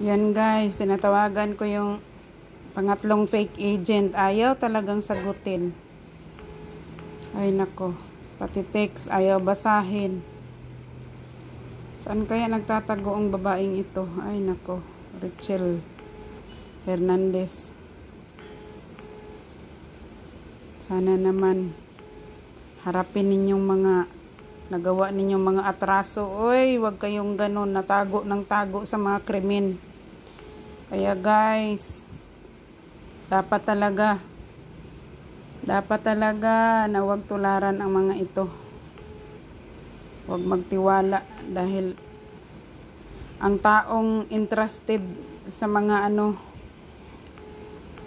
Yan guys, tinatawagan ko yung pangatlong fake agent. Ayaw talagang sagutin. Ay nako, pati text ayaw basahin. Saan kaya nagtatago ang babaeng ito? Ay nako, Rachel Hernandez. Sana naman harapin ninyong mga nagawa ninyong mga atraso. Oy, huwag kayong ganun, natago ng tago sa mga krimen. Kaya guys, dapat talaga, dapat talaga na huwag tularan ang mga ito. Huwag magtiwala dahil ang taong interested sa mga ano,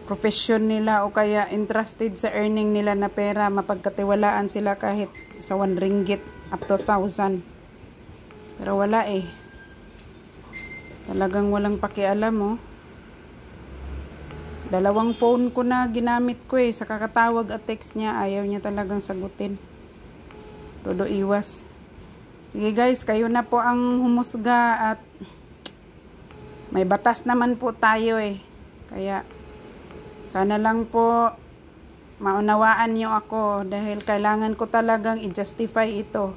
profession nila o kaya interested sa earning nila na pera, mapagkatiwalaan sila kahit sa 1 ringgit up to 1,000. Pero wala eh. Talagang walang pakialam oh. Dalawang phone ko na ginamit ko eh. Sa kakatawag at text niya, ayaw niya talagang sagutin. Todo iwas. Sige guys, kayo na po ang humusga at may batas naman po tayo eh. Kaya sana lang po maunawaan niyo ako dahil kailangan ko talagang i-justify ito.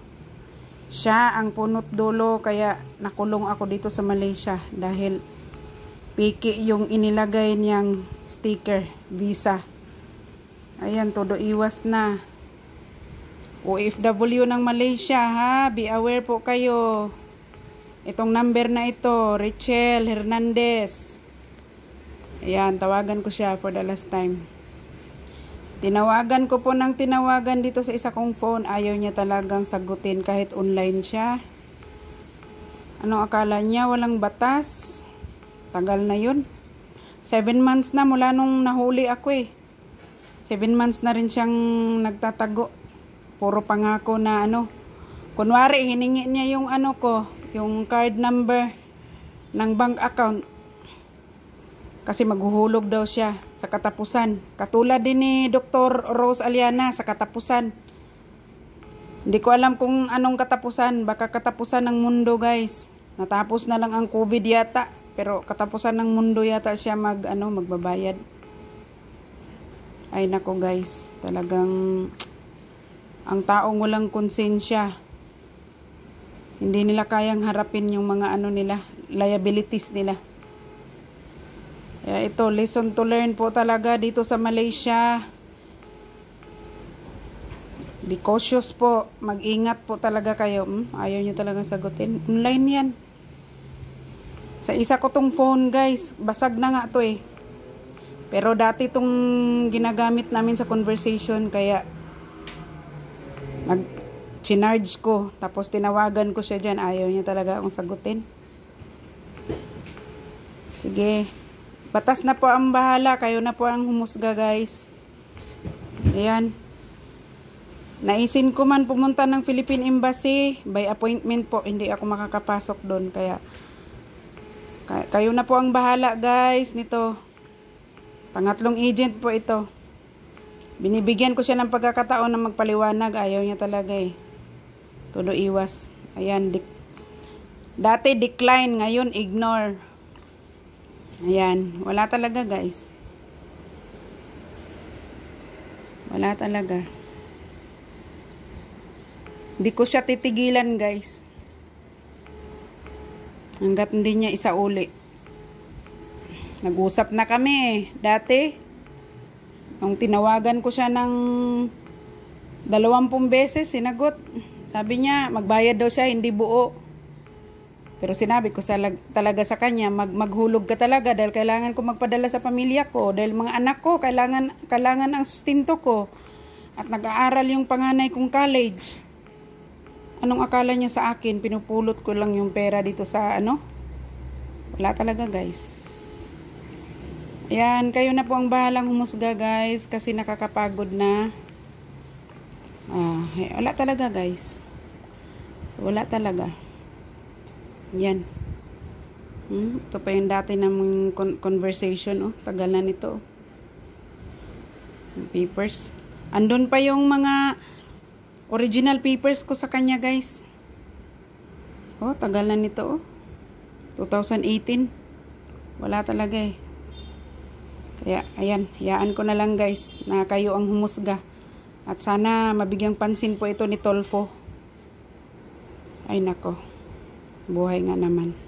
Siya ang punot dulo kaya nakulong ako dito sa Malaysia dahil piki yung inilagay niyang sticker, visa. Ayan, todo iwas na. OFW ng Malaysia ha, be aware po kayo. Itong number na ito, Rachel Hernandez. Ayan, tawagan ko siya for the last time. Tinawagan ko po ng tinawagan dito sa isa kong phone. Ayaw niya talagang sagutin kahit online siya. Ano akala niya? Walang batas. Tagal na yun. 7 months na mula nung nahuli ako eh. 7 months na rin siyang nagtatago. Puro pangako na ano. Kunwari, hiningi niya yung ano ko, yung card number ng bank account. Kasi maghuhulog daw siya sa katapusan. Katulad din ni Dr. Rose Aliana sa katapusan. Hindi ko alam kung anong katapusan. Baka katapusan ng mundo guys. Natapos na lang ang COVID yata. Pero katapusan ng mundo yata siya mag ano magbabayad. Ay nako guys, talagang ang taong walang konsensya. Hindi nila kayang harapin yung mga ano nila, liabilities nila. Kaya ito, lesson to learn po talaga dito sa Malaysia. Be cautious po. Mag-ingat po talaga kayo. Hmm? Ayaw nyo talagang sagutin. Online yan. Sa isa ko tong phone guys, basag na nga to eh. Pero dati tong ginagamit namin sa conversation kaya nag sinarge ko tapos tinawagan ko siya diyan ayaw niya talaga akong sagutin. Sige. Batas na po ang bahala, kayo na po ang humusga guys. Ayan. Naisin ko man pumunta ng Philippine Embassy by appointment po, hindi ako makakapasok doon kaya kayo na po ang bahala guys nito. Pangatlong agent po ito. Binibigyan ko siya ng pagkakataon na magpaliwanag. Ayaw niya talaga eh. Tulo iwas. Ayan. Di Dati decline. Ngayon ignore. Ayan. Wala talaga guys. Wala talaga. Di ko siya titigilan guys. Hanggat hindi niya uli Nag-usap na kami dati. Nung tinawagan ko siya ng dalawampung beses, sinagot. Sabi niya, magbayad daw siya, hindi buo. Pero sinabi ko talaga sa kanya, mag, maghulog ka talaga dahil kailangan ko magpadala sa pamilya ko. Dahil mga anak ko, kailangan, kailangan ang sustinto ko. At nag-aaral yung panganay kong college. Anong akala niya sa akin? Pinupulot ko lang yung pera dito sa ano? Wala talaga guys. Ayan, kayo na po ang bahalang humusga guys kasi nakakapagod na. Ah, eh, wala talaga guys. Wala talaga. Yan. Hmm, ito pa yung dati namang conversation. Oh. Tagal na nito. Oh. Papers. Andun pa yung mga Original papers ko sa kanya guys. Oh, tagal na nito oh. 2018. Wala talaga eh. Kaya, ayan, hayaan ko na lang guys na kayo ang humusga. At sana mabigyang pansin po ito ni Tolfo. Ay nako, buhay nga naman.